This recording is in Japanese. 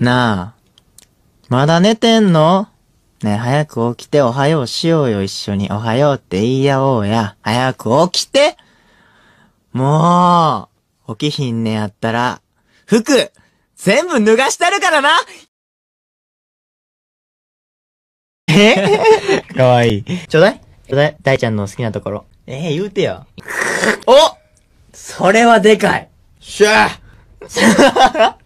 なあ、まだ寝てんのねえ、早く起きておはようしようよ、一緒に。おはようって言い合おうや。早く起きてもう、起きひんねやったら、服、全部脱がしてるからなえ かわいい。ちょうだいちょうだい大ちゃんの好きなところ。ええー、言うてよ。おそれはでかいしゃあ